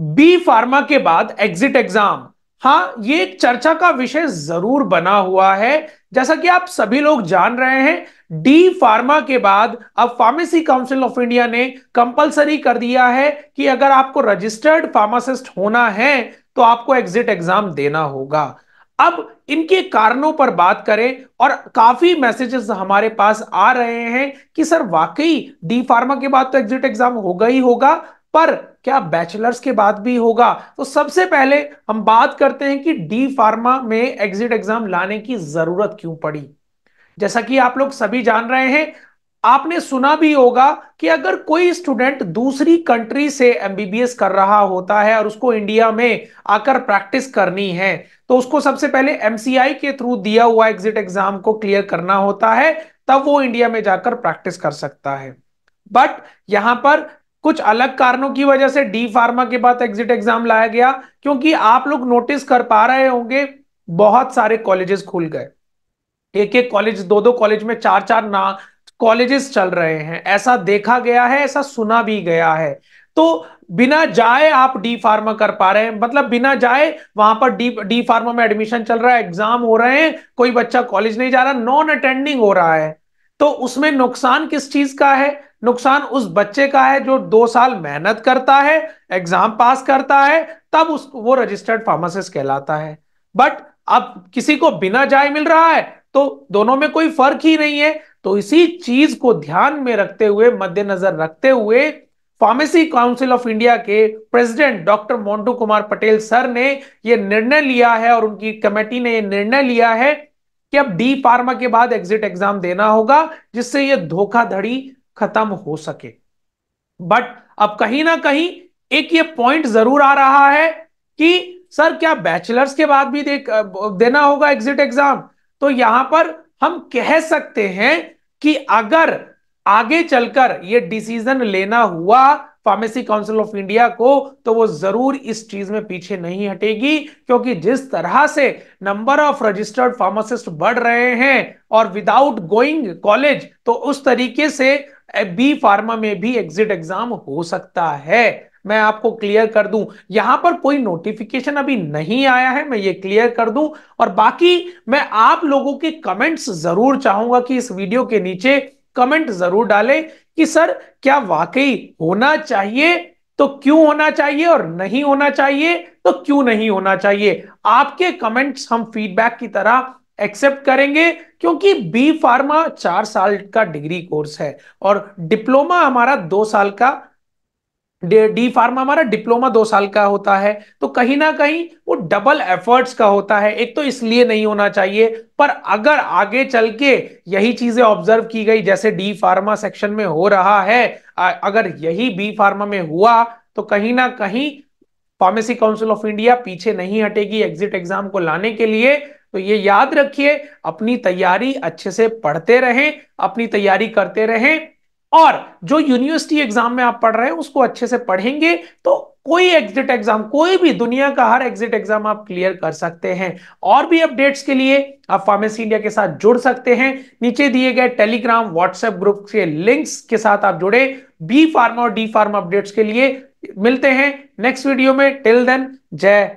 B pharma के बाद exit exam हाँ ये एक चर्चा का विषय जरूर बना हुआ है जैसा कि आप सभी लोग जान रहे हैं डी फार्मा के बाद अब फार्मेसी काउंसिल ऑफ इंडिया ने कंपलसरी कर दिया है कि अगर आपको रजिस्टर्ड फार्मासिस्ट होना है तो आपको एग्जिट एग्जाम देना होगा अब इनके कारणों पर बात करें और काफी मैसेजेस हमारे पास आ रहे हैं कि सर वाकई डी फार्मा के बाद तो एग्जिट एग्जाम होगा ही होगा पर क्या बैचलर्स के बाद भी होगा तो सबसे पहले हम बात करते हैं कि डी फार्मा में एग्जिट एग्जाम लाने की जरूरत क्यों पड़ी जैसा कि आप लोग सभी जान रहे हैं आपने सुना भी होगा कि अगर कोई स्टूडेंट दूसरी कंट्री से एमबीबीएस कर रहा होता है और उसको इंडिया में आकर प्रैक्टिस करनी है तो उसको सबसे पहले एमसीआई के थ्रू दिया हुआ एग्जिट एग्जाम को क्लियर करना होता है तब वो इंडिया में जाकर प्रैक्टिस कर सकता है बट यहां पर कुछ अलग कारणों की वजह से डी फार्मा के बाद एग्जिट एग्जाम लाया गया क्योंकि आप लोग नोटिस कर पा रहे होंगे बहुत सारे कॉलेजेस खुल गए एक एक कॉलेज दो दो कॉलेज में चार चार ना कॉलेजेस चल रहे हैं ऐसा देखा गया है ऐसा सुना भी गया है तो बिना जाए आप डी फार्मा कर पा रहे हैं मतलब बिना जाए वहां पर डी डी फार्मा में एडमिशन चल रहा है एग्जाम हो रहे हैं कोई बच्चा कॉलेज नहीं जा रहा नॉन अटेंडिंग हो रहा है तो उसमें नुकसान किस चीज का है नुकसान उस बच्चे का है जो दो साल मेहनत करता है एग्जाम पास करता है तब उस वो रजिस्टर्ड फार्मासिस्ट कहलाता है बट अब किसी को बिना जाय मिल रहा है तो दोनों में कोई फर्क ही नहीं है तो इसी चीज को ध्यान में रखते हुए मद्देनजर रखते हुए फार्मेसी काउंसिल ऑफ इंडिया के president doctor Montu Kumar Patel sir ने यह निर्णय लिया है और उनकी कमेटी ने यह निर्णय लिया है कि अब डी फार्मा के बाद एग्जिट एग्जाम देना होगा जिससे यह धोखाधड़ी खत्म हो सके बट अब कहीं ना कहीं एक ये पॉइंट जरूर आ रहा है कि सर क्या बैचलर्स के बाद भी देख देना होगा एग्जिट एग्जाम तो यहां पर हम कह सकते हैं कि अगर आगे चलकर ये डिसीजन लेना हुआ फार्मेसी काउंसिल ऑफ इंडिया को तो वो जरूर इस चीज में पीछे नहीं हटेगी क्योंकि जिस तरह से नंबर ऑफ रजिस्टर्ड फार्मासिस्ट बढ़ रहे हैं और विदाउट गोइंग कॉलेज तो उस तरीके से बी फार्मा में भी एग्जिट एग्जाम हो सकता है मैं आपको क्लियर कर दूं यहां पर कोई नोटिफिकेशन अभी नहीं आया है मैं ये क्लियर कर दूं और बाकी मैं आप लोगों के कमेंट्स जरूर चाहूंगा कि इस वीडियो के नीचे कमेंट जरूर डालें कि सर क्या वाकई होना चाहिए तो क्यों होना चाहिए और नहीं होना चाहिए तो क्यों नहीं होना चाहिए आपके कमेंट्स हम फीडबैक की तरह एक्सेप्ट करेंगे क्योंकि बी फार्मा चार साल का डिग्री कोर्स है और डिप्लोमा हमारा दो साल का डी फार्मा हमारा डिप्लोमा दो साल का होता है तो कहीं ना कहीं वो डबल एफर्ट्स का होता है एक तो इसलिए नहीं होना चाहिए पर अगर आगे चल के यही चीजें ऑब्जर्व की गई जैसे डी फार्मा सेक्शन में हो रहा है अगर यही बी फार्मा में हुआ तो कहीं ना कहीं फार्मेसी काउंसिल ऑफ इंडिया पीछे नहीं हटेगी एग्जिट एग्जाम को लाने के लिए तो ये याद रखिए अपनी तैयारी अच्छे से पढ़ते रहें अपनी तैयारी करते रहें और जो यूनिवर्सिटी एग्जाम में आप पढ़ रहे हैं उसको अच्छे से पढ़ेंगे तो कोई एग्जिट एग्जाम कोई भी दुनिया का हर एग्जिट एग्जाम आप क्लियर कर सकते हैं और भी अपडेट्स के लिए आप फार्मेसी इंडिया के साथ जुड़ सकते हैं नीचे दिए गए टेलीग्राम व्हाट्सएप ग्रुप के लिंक्स के साथ आप जुड़े बी फार्मा और डी फार्मा अपडेट्स के लिए मिलते हैं नेक्स्ट वीडियो में टिल देन जय